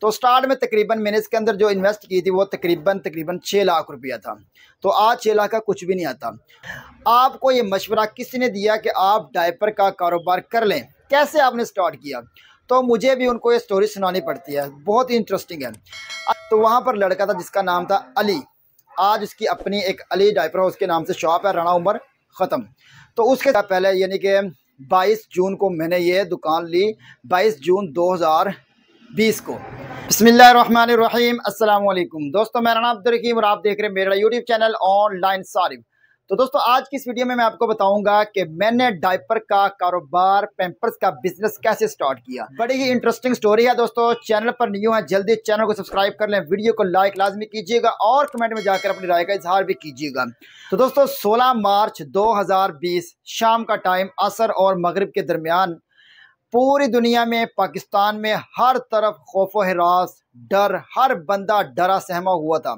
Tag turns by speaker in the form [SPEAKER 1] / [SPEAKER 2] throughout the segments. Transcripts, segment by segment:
[SPEAKER 1] तो स्टार्ट में तकरीबन मैंने इसके अंदर जो इन्वेस्ट की थी वो तकरीबन तकरीबन छः लाख रुपया था तो आज छः लाख का कुछ भी नहीं आता आपको ये मशवरा किसने दिया कि आप डायपर का कारोबार कर लें कैसे आपने स्टार्ट किया तो मुझे भी उनको ये स्टोरी सुनानी पड़ती है बहुत ही इंटरेस्टिंग है तो वहाँ पर लड़का था जिसका नाम था अली आज उसकी अपनी एक अली डायपर हाउस के नाम से शॉप है राना उमर ख़त्म तो उसके पहले यानी कि 22 जून को मैंने ये दुकान ली 22 जून बीस को बसमीम अल्लाम दोस्तों नाम अब्दुल रकीम और आप देख रहे हैं मेरा यूट्यूब चैनल ऑनलाइन सारिफ तो दोस्तों आज की इस वीडियो में मैं आपको बताऊंगा कि मैंने डायपर का कारोबार पेम्पर्स का बिजनेस कैसे स्टार्ट किया बड़ी ही इंटरेस्टिंग स्टोरी है दोस्तों चैनल पर न्यू है जल्दी चैनल को सब्सक्राइब कर लें वीडियो को लाइक लाजमी कीजिएगा और कमेंट में जाकर अपनी राय का इजहार भी कीजिएगा तो दोस्तों सोलह मार्च दो शाम का टाइम असर और मगरब के दरमियान पूरी दुनिया में पाकिस्तान में हर तरफ खौफ हरास डर हर बंदा डरा सहमा हुआ था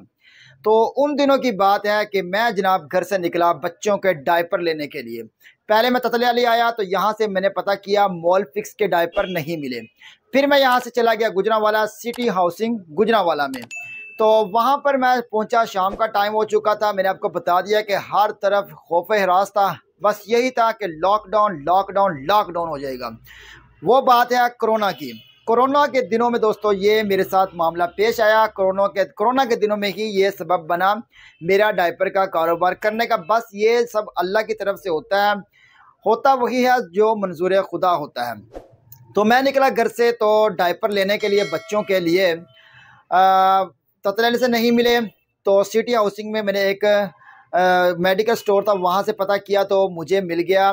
[SPEAKER 1] तो उन दिनों की बात है कि मैं जनाब घर से निकला बच्चों के डायपर लेने के लिए पहले मैं ततले अली आया तो यहाँ से मैंने पता किया मॉल फिक्स के डायपर नहीं मिले फिर मैं यहाँ से चला गया गुजरावाला सिटी हाउसिंग गुजरावाला में तो वहाँ पर मैं पहुँचा शाम का टाइम हो चुका था मैंने आपको बता दिया कि हर तरफ खौफ हरास था बस यही था कि लॉकडाउन लॉकडाउन लॉकडाउन हो जाएगा वो बात है कोरोना की कोरोना के दिनों में दोस्तों ये मेरे साथ मामला पेश आया कोरोना के कोरोना के दिनों में ही ये सबब बना मेरा डायपर का कारोबार करने का बस ये सब अल्लाह की तरफ से होता है होता वही है जो मंजूर खुदा होता है तो मैं निकला घर से तो डायपर लेने के लिए बच्चों के लिए ततलैल से नहीं मिले तो सिटी हाउसिंग में मैंने एक मेडिकल स्टोर था वहाँ से पता किया तो मुझे मिल गया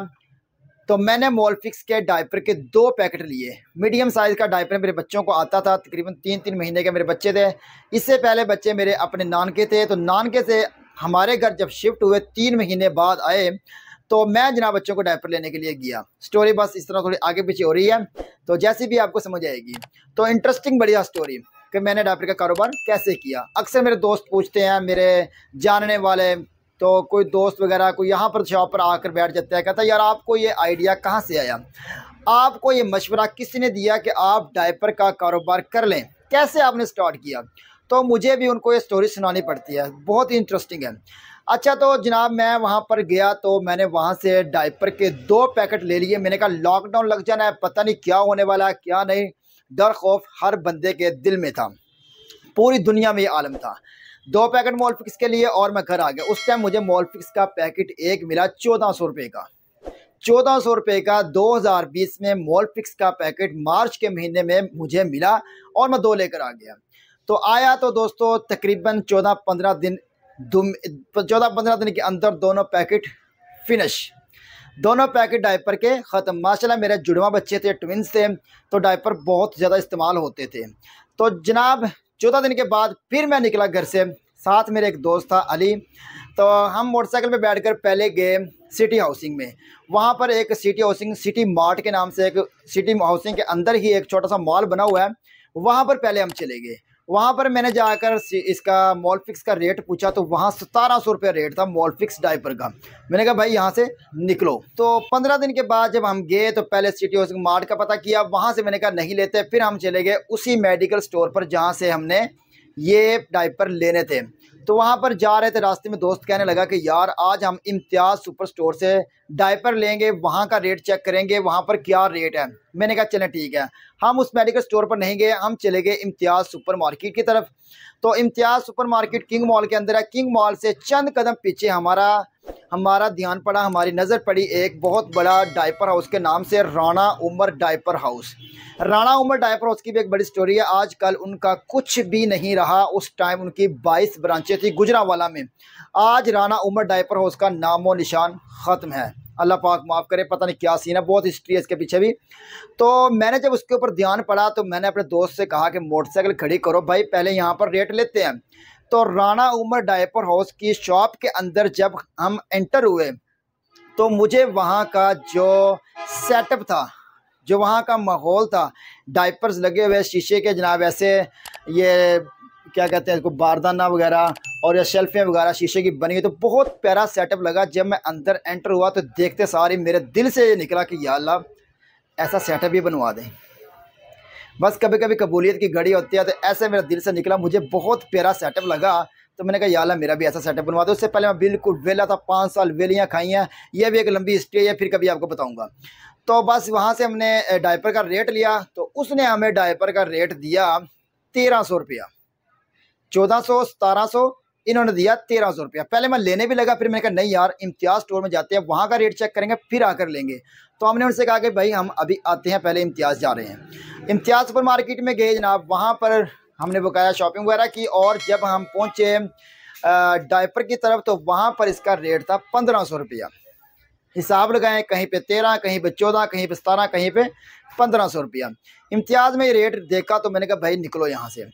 [SPEAKER 1] तो मैंने मोलफिक्स के डायपर के दो पैकेट लिए मीडियम साइज़ का डायपर मेरे बच्चों को आता था तकरीबन तीन तीन महीने के मेरे बच्चे थे इससे पहले बच्चे मेरे अपने नानके थे तो नानके से हमारे घर जब शिफ्ट हुए तीन महीने बाद आए तो मैं जना बच्चों को डायपर लेने के लिए गया स्टोरी बस इस तरह थोड़ी आगे पीछे हो रही है तो जैसी भी आपको समझ आएगी तो इंटरेस्टिंग बढ़िया स्टोरी कि मैंने डायपर का कारोबार कैसे किया अक्सर मेरे दोस्त पूछते हैं मेरे जानने वाले तो कोई दोस्त वगैरह कोई यहाँ पर शॉप पर आकर बैठ जाता है कहता है यार आपको ये आइडिया कहाँ से आया आपको ये मशवरा किसने दिया कि आप डायपर का कारोबार कर लें कैसे आपने स्टार्ट किया तो मुझे भी उनको ये स्टोरी सुनानी पड़ती है बहुत ही इंटरेस्टिंग है अच्छा तो जनाब मैं वहाँ पर गया तो मैंने वहाँ से डायपर के दो पैकेट ले लिए मैंने कहा लॉकडाउन लग जाना है पता नहीं क्या होने वाला है क्या नहीं डर खौफ हर बंदे के दिल में था पूरी दुनिया में ये आलम था दो पैकेट मोलफिक्स के लिए और मैं घर आ गया उस टाइम मुझे मोलफिक्स का पैकेट एक मिला चौदह सौ रुपये का चौदह सौ रुपये का 2020 में मॉलफिक्स का पैकेट मार्च के महीने में मुझे मिला और मैं दो लेकर आ गया तो आया तो दोस्तों तकरीबन चौदह पंद्रह दिन चौदह पंद्रह दिन के अंदर दोनों पैकेट फिनिश दोनों पैकेट डायपर के ख़त्म माशाल्लाह मेरे जुड़वा बच्चे थे ट्विंस थे तो डायपर बहुत ज़्यादा इस्तेमाल होते थे तो जनाब चौदह दिन के बाद फिर मैं निकला घर से साथ मेरे एक दोस्त था अली तो हम मोटरसाइकिल पे बैठकर पहले गए सिटी हाउसिंग में वहाँ पर एक सिटी हाउसिंग सिटी मार्ट के नाम से एक सिटी हाउसिंग के अंदर ही एक छोटा सा मॉल बना हुआ है वहाँ पर पहले हम चले गए वहाँ पर मैंने जाकर इसका मॉलफिक्स का रेट पूछा तो वहाँ सतारह सौ रुपये रेट था मॉलफिक्स डाइपर का मैंने कहा भाई यहाँ से निकलो तो पंद्रह दिन के बाद जब हम गए तो पहले सिटी हाउसिंग मार्ट का पता किया वहाँ से मैंने कहा नहीं लेते फिर हम चले गए उसी मेडिकल स्टोर पर जहाँ से हमने ये डाइपर लेने थे तो वहाँ पर जा रहे थे रास्ते में दोस्त कहने लगा कि यार आज हम इम्तियाज़ सुपर स्टोर से डायपर लेंगे वहाँ का रेट चेक करेंगे वहाँ पर क्या रेट है मैंने कहा चलें ठीक है हम उस मेडिकल स्टोर पर नहीं गए हम चले गए इम्तियाज़ सुपर मार्केट की तरफ तो Imtiaz supermarket king mall के अंदर है किंग मॉल से चंद कदम पीछे हमारा हमारा ध्यान पड़ा हमारी नज़र पड़ी एक बहुत बड़ा डायपर हाउस के नाम से Rana Umar diaper house Rana Umar diaper house की भी एक बड़ी स्टोरी है आजकल उनका कुछ भी नहीं रहा उस टाइम उनकी 22 ब्रांचें थी गुजरावाला में आज राणा उमर डायपर हाउस का नामो निशान ख़त्म है अल्लाह पाक माफ़ करे पता नहीं क्या सीन है बहुत हिस्ट्री है इसके पीछे भी तो मैंने जब उसके ऊपर ध्यान पड़ा तो मैंने अपने दोस्त से कहा कि मोटरसाइकिल खड़ी करो भाई पहले यहाँ पर रेट लेते हैं तो राणा उमर डायपर हाउस की शॉप के अंदर जब हम एंटर हुए तो मुझे वहाँ का जो सेटअप था जो वहाँ का माहौल था डायपर्स लगे हुए शीशे के जनाब ऐसे ये क्या कहते हैं इसको बारदाना वगैरह और ये शेल्फियाँ वगैरह शीशे की बनी हुई तो बहुत प्यारा सेटअप लगा जब मैं अंदर एंटर हुआ तो देखते सारे मेरे दिल से ये निकला कि या ऐसा सेटअप ही बनवा दें बस कभी कभी कबूलियत की घड़ी होती है तो ऐसे मेरा दिल से निकला मुझे बहुत प्यारा सेटअप लगा तो मैंने कहा यार मेरा भी ऐसा सेटअप बनवा दो उससे पहले मैं बिल्कुल वेला था पाँच साल वेलियाँ खाई हैं यह भी एक लंबी हिस्ट्री है फिर कभी आपको बताऊँगा तो बस वहाँ से हमने डायपर का रेट लिया तो उसने हमें डायपर का रेट दिया तेरह सौ रुपया चौदह सौ सतारह सौ इन्होंने दिया तेरह सौ रुपया पहले मैं लेने भी लगा फिर मैंने कहा नहीं यार इम्तियाज स्टोर में जाते हैं वहाँ का रेट चेक करेंगे फिर आकर लेंगे तो हमने उनसे कहा कि भाई हम अभी आते हैं पहले इम्तियाज़ जा रहे हैं इम्तियाज़ सुपर मार्केट में गए जनाब वहाँ पर हमने बकाया शॉपिंग वगैरह की और जब हम पहुँचे डायपर की तरफ तो वहाँ पर इसका रेट था पंद्रह सौ रुपया हिसाब लगाएं कहीं पे तेरह कहीं पे चौदह कहीं पे सतारह कहीं पे पंद्रह सौ रुपया इम्तियाज़ में रेट देखा तो मैंने कहा भाई निकलो यहाँ से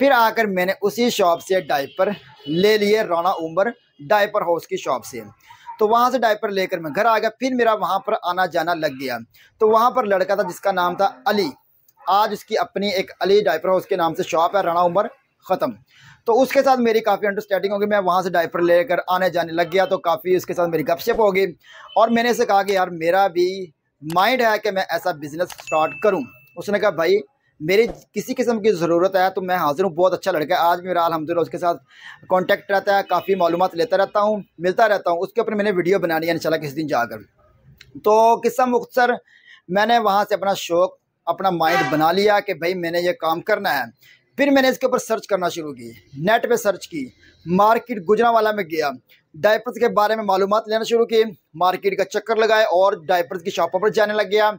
[SPEAKER 1] फिर आकर मैंने उसी शॉप से डायपर ले लिए राना उमर डायपर हाउस की शॉप से तो वहाँ से डायपर लेकर मैं घर आ गया फिर मेरा वहाँ पर आना जाना लग गया तो वहाँ पर लड़का था जिसका नाम था अली आज उसकी अपनी एक अली डायपर उसके नाम से शॉप है राना उमर ख़त्म तो उसके साथ मेरी काफ़ी अंडरस्टैंडिंग होगी मैं वहाँ से डायपर लेकर आने जाने लग गया तो काफ़ी उसके साथ मेरी गपशप होगी और मैंने इसे कहा कि यार मेरा भी माइंड है कि मैं ऐसा बिज़नेस स्टार्ट करूँ उसने कहा भाई मेरी किसी किस्म की ज़रूरत है तो मैं हाज़िर हूँ बहुत अच्छा लड़का है आज मेरा अलहमदिल्ला उसके साथ कॉन्टेक्ट रहता है काफ़ी मालूम लेता रहता हूँ मिलता रहता हूँ उसके ऊपर मैंने वीडियो बनानी है इन किस दिन जाकर तो किस्सा मुख्तर मैंने वहाँ से अपना शौक़ अपना माइंड बना लिया कि भाई मैंने ये काम करना है फिर मैंने इसके ऊपर सर्च करना शुरू की नेट पे सर्च की मार्केट गुजरावाला में गया डायपर्स के बारे में मालूम लेना शुरू की मार्केट का चक्कर लगाए और डायपर्स की शॉपों पर जाने लग गया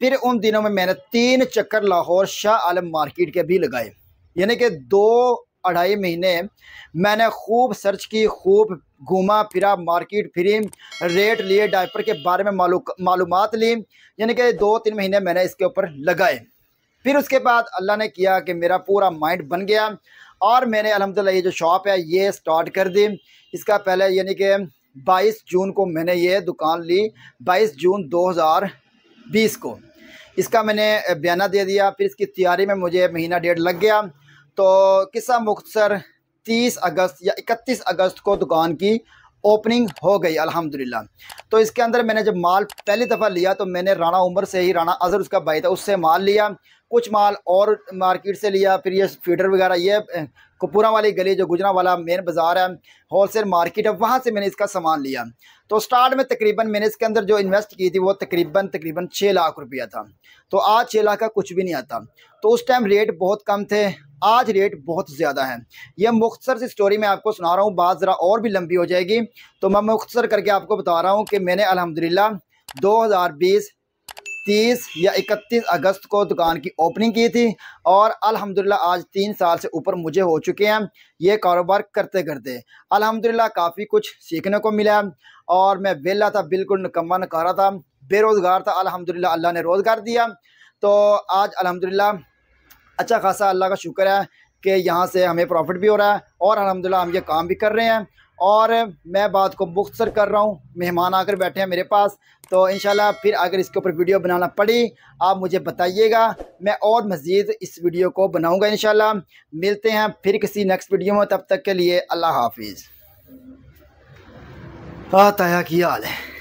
[SPEAKER 1] फिर उन दिनों में मैंने तीन चक्कर लाहौर शाह आलम मार्केट के भी लगाए यानी कि दो अढ़ाई महीने मैंने खूब सर्च की खूब घूमा फिरा मार्केट फिरी रेट लिए डायपर के बारे में मालूम ली यानी कि दो तीन महीने मैंने इसके ऊपर लगाए फिर उसके बाद अल्लाह ने किया कि मेरा पूरा माइंड बन गया और मैंने अलहमदिल्ला ये जो शॉप है ये स्टार्ट कर दी इसका पहले यानी कि 22 जून को मैंने ये दुकान ली 22 जून 2020 को इसका मैंने बयाना दे दिया फिर इसकी तैयारी में मुझे महीना डेढ़ लग गया तो किस्सा मुख्तसर तीस अगस्त या इकतीस अगस्त को दुकान की ओपनिंग हो गई अल्हम्दुलिल्लाह तो इसके अंदर मैंने जब माल पहली दफ़ा लिया तो मैंने राना उमर से ही राना अजहर उसका भाई था उससे माल लिया कुछ माल और मार्केट से लिया फिर ये फीडर वगैरह ये कपूरा वाली गली जो गुजरा वाला मेन बाज़ार है होलसेल मार्केट है वहाँ से मैंने इसका सामान लिया तो स्टार्ट में तकरीबन मैंने इसके अंदर जो इन्वेस्ट की थी वो तकरीबन तकरीबन छः लाख रुपया था तो आज छः लाख का कुछ भी नहीं आता तो उस टाइम रेट बहुत कम थे आज रेट बहुत ज़्यादा है यह मुख्तर सी स्टोरी मैं आपको सुना रहा हूँ बात ज़रा और भी लंबी हो जाएगी तो मैं मुख्तर करके आपको बता रहा हूँ कि मैंने अलहमदिल्ला बीस 30 या 31 अगस्त को दुकान की ओपनिंग की थी और अल्हम्दुलिल्लाह आज तीन साल से ऊपर मुझे हो चुके हैं ये कारोबार करते करते अल्हम्दुलिल्लाह काफ़ी कुछ सीखने को मिला और मैं वेला था बिल्कुल निकम्मा नकारा था बेरोज़गार था अल्हम्दुलिल्लाह अल्लाह ने रोज़गार दिया तो आज अल्हम्दुलिल्लाह अच्छा खासा अल्लाह का शुक्र है कि यहाँ से हमें प्रॉफिट भी हो रहा है और अलहमदिल्ला हम ये काम भी कर रहे हैं और मैं बात को मुख्तर कर रहा हूँ मेहमान आकर बैठे हैं मेरे पास तो इन फिर अगर इसके ऊपर वीडियो बनाना पड़ी आप मुझे बताइएगा मैं और मज़ीद इस वीडियो को बनाऊँगा इन मिलते हैं फिर किसी नेक्स्ट वीडियो में तब तक के लिए अल्लाह हाफिज़ हाँ ताया की हाल है